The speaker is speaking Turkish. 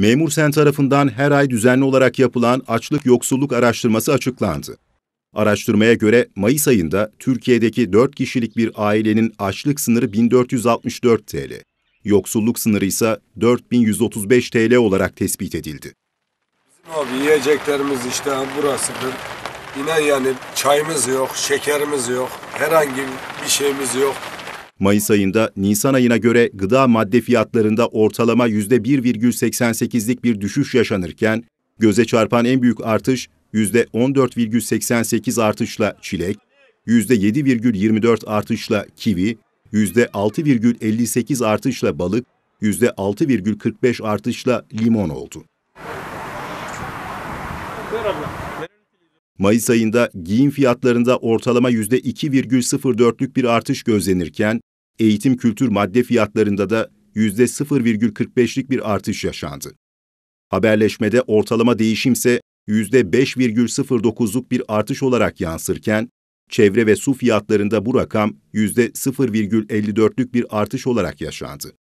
Memur Sen tarafından her ay düzenli olarak yapılan açlık yoksulluk araştırması açıklandı. Araştırmaya göre Mayıs ayında Türkiye'deki 4 kişilik bir ailenin açlık sınırı 1464 TL, yoksulluk sınırı ise 4135 TL olarak tespit edildi. Bizim Abi yiyeceklerimiz işte burasıdır. İnan yani çayımız yok, şekerimiz yok, herhangi bir şeyimiz yok. Mayıs ayında Nisan ayına göre gıda madde fiyatlarında ortalama %1,88'lik bir düşüş yaşanırken, göze çarpan en büyük artış %14,88 artışla çilek, %7,24 artışla kivi, %6,58 artışla balık, %6,45 artışla limon oldu. Mayıs ayında giyim fiyatlarında ortalama %2,04'lük bir artış gözlenirken, eğitim kültür madde fiyatlarında da %0,45'lik bir artış yaşandı. Haberleşmede ortalama değişimse %5,09'luk bir artış olarak yansırken, çevre ve su fiyatlarında bu rakam %0,54'lük bir artış olarak yaşandı.